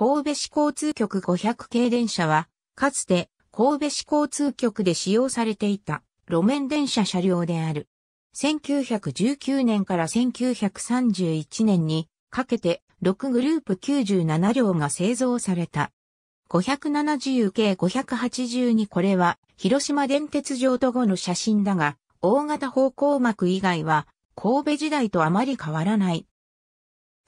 神戸市交通局500系電車は、かつて神戸市交通局で使用されていた路面電車車両である。1919年から1931年にかけて6グループ97両が製造された。570系582これは広島電鉄上と後の写真だが、大型方向幕以外は神戸時代とあまり変わらない。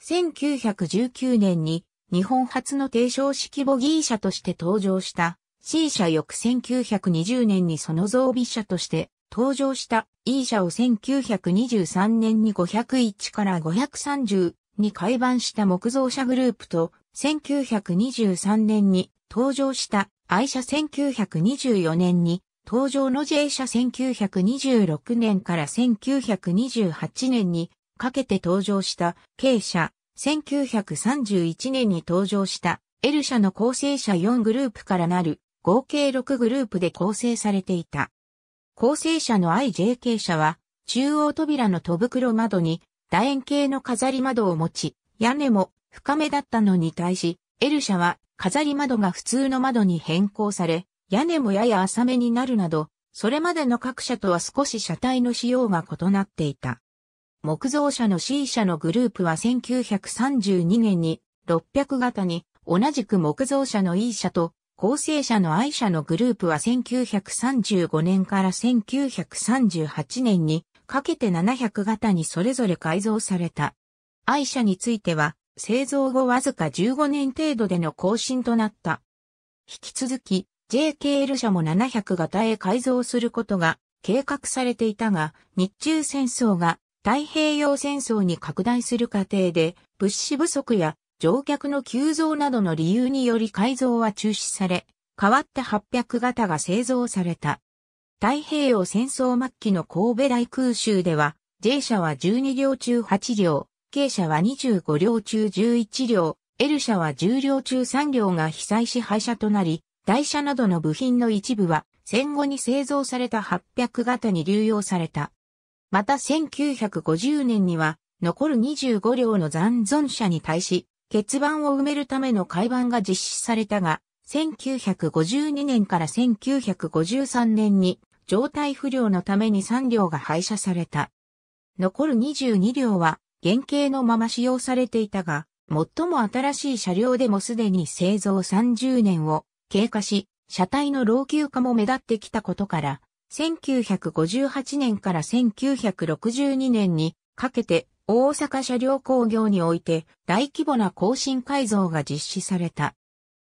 1919年に日本初の低少式ボギー車として登場した C 車翌1920年にその増備車として登場した E 車を1923年に501から530に改版した木造車グループと1923年に登場した I 車1924年に登場の J 車1926年から1928年にかけて登場した K 車1931年に登場したエル社の構成者4グループからなる合計6グループで構成されていた。構成者の IJK 社は中央扉の戸袋窓に楕円形の飾り窓を持ち、屋根も深めだったのに対し、エル社は飾り窓が普通の窓に変更され、屋根もやや浅めになるなど、それまでの各社とは少し車体の仕様が異なっていた。木造車の C 社のグループは1932年に600型に同じく木造車の E 社と構成車の I 社のグループは1935年から1938年にかけて700型にそれぞれ改造された。I 社については製造後わずか15年程度での更新となった。引き続き JKL 社も700型へ改造することが計画されていたが、日中戦争が太平洋戦争に拡大する過程で、物資不足や乗客の急増などの理由により改造は中止され、代わった800型が製造された。太平洋戦争末期の神戸大空襲では、J 社は12両中8両、K 社は25両中11両、L 社は10両中3両が被災し廃車となり、台車などの部品の一部は戦後に製造された800型に流用された。また1950年には、残る25両の残存者に対し、欠番を埋めるための改版が実施されたが、1952年から1953年に状態不良のために3両が廃車された。残る22両は原型のまま使用されていたが、最も新しい車両でもすでに製造30年を経過し、車体の老朽化も目立ってきたことから、1958年から1962年にかけて大阪車両工業において大規模な更新改造が実施された。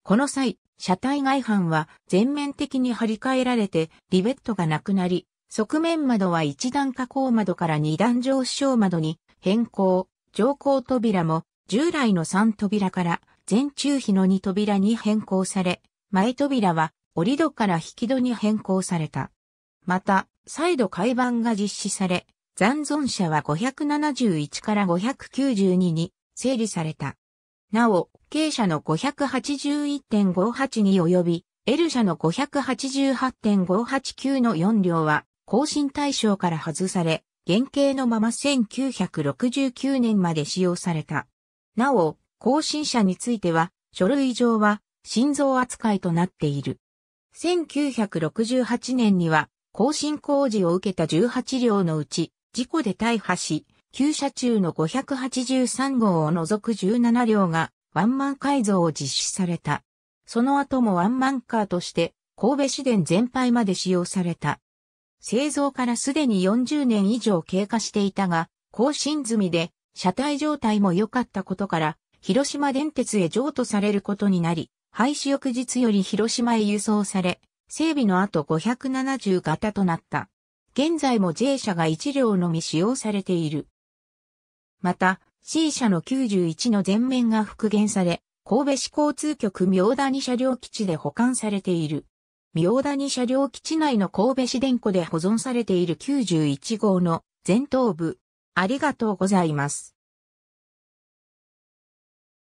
この際、車体外板は全面的に張り替えられてリベットがなくなり、側面窓は一段加工窓から二段上昇窓に変更、上降扉も従来の三扉から全中比の二扉に変更され、前扉は折戸から引き戸に変更された。また、再度改版が実施され、残存者は571から592に整理された。なお、K 社の581.58に及び、L 社の588.589の4両は、更新対象から外され、原型のまま1969年まで使用された。なお、更新者については、書類上は、心臓扱いとなっている。1968年には、更新工事を受けた18両のうち、事故で大破し、旧車中の583号を除く17両がワンマン改造を実施された。その後もワンマンカーとして神戸市電全廃まで使用された。製造からすでに40年以上経過していたが、更新済みで車体状態も良かったことから、広島電鉄へ譲渡されることになり、廃止翌日より広島へ輸送され、整備の後570型となった。現在も J 社が1両のみ使用されている。また、C 社の91の全面が復元され、神戸市交通局明谷車両基地で保管されている。明谷車両基地内の神戸市電庫で保存されている91号の前頭部。ありがとうございます。